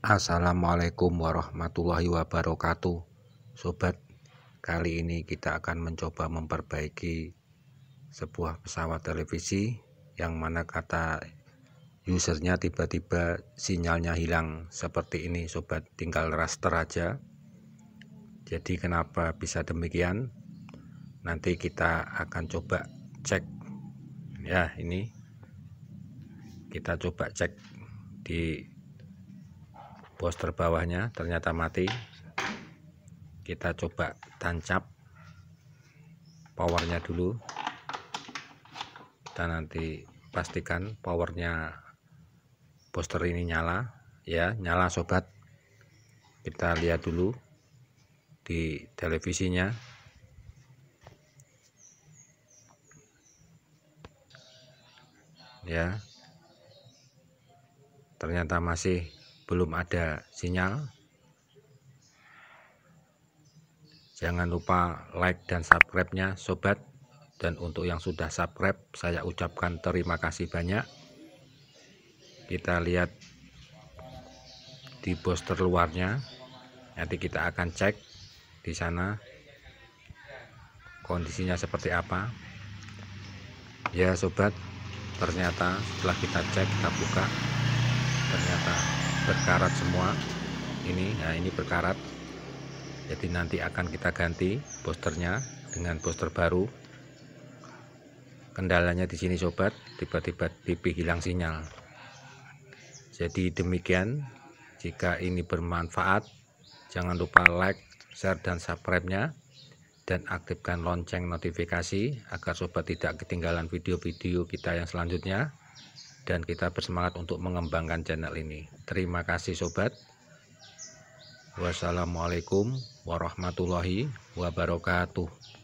Assalamualaikum warahmatullahi wabarakatuh Sobat, kali ini kita akan mencoba memperbaiki sebuah pesawat televisi yang mana kata usernya tiba-tiba sinyalnya hilang seperti ini sobat tinggal raster aja jadi kenapa bisa demikian nanti kita akan coba cek ya ini kita coba cek di poster bawahnya ternyata mati kita coba tancap powernya dulu kita nanti pastikan powernya poster ini nyala ya nyala sobat kita lihat dulu di televisinya ya ternyata masih belum ada sinyal jangan lupa like dan subscribe nya sobat dan untuk yang sudah subscribe saya ucapkan terima kasih banyak kita lihat di poster luarnya nanti kita akan cek di sana kondisinya seperti apa ya sobat ternyata setelah kita cek kita buka ternyata berkarat semua ini nah ini berkarat jadi nanti akan kita ganti posternya dengan poster baru kendalanya di sini sobat tiba-tiba TV hilang sinyal jadi demikian jika ini bermanfaat jangan lupa like share dan subscribe nya dan aktifkan lonceng notifikasi agar sobat tidak ketinggalan video-video kita yang selanjutnya dan kita bersemangat untuk mengembangkan channel ini. Terima kasih sobat. Wassalamualaikum warahmatullahi wabarakatuh.